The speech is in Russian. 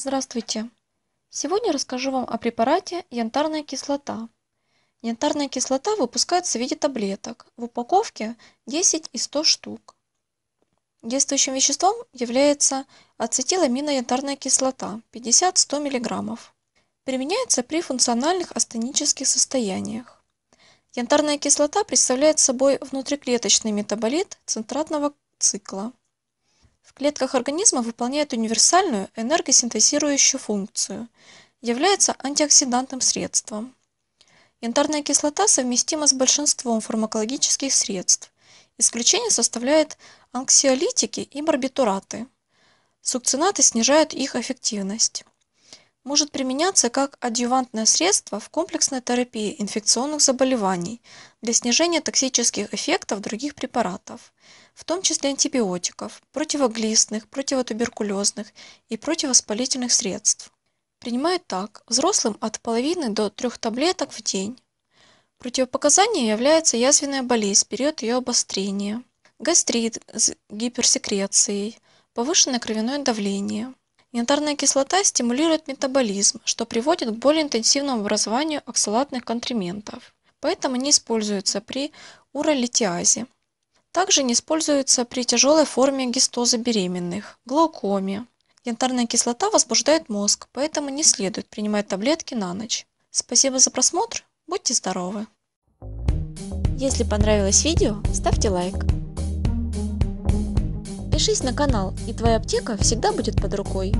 Здравствуйте! Сегодня расскажу вам о препарате янтарная кислота. Янтарная кислота выпускается в виде таблеток. В упаковке 10 и 100 штук. Действующим веществом является ацетиламиноянтарная кислота 50-100 мг. Применяется при функциональных астенических состояниях. Янтарная кислота представляет собой внутриклеточный метаболит центратного цикла в клетках организма выполняет универсальную энергосинтезирующую функцию, является антиоксидантным средством. Янтарная кислота совместима с большинством фармакологических средств. Исключение составляет анксиолитики и барбитураты. Сукцинаты снижают их эффективность. Может применяться как адъювантное средство в комплексной терапии инфекционных заболеваний, для снижения токсических эффектов других препаратов, в том числе антибиотиков, противоглистных, противотуберкулезных и противовоспалительных средств. Принимают так взрослым от половины до трех таблеток в день. Противопоказанием является язвенная болезнь в период ее обострения, гастрит с гиперсекрецией, повышенное кровяное давление. Янтарная кислота стимулирует метаболизм, что приводит к более интенсивному образованию оксалатных контриментов поэтому не используется при уролитиазе. Также не используется при тяжелой форме гистоза беременных, глаукоме. Янтарная кислота возбуждает мозг, поэтому не следует принимать таблетки на ночь. Спасибо за просмотр, будьте здоровы! Если понравилось видео, ставьте лайк. Пишись на канал, и твоя аптека всегда будет под рукой.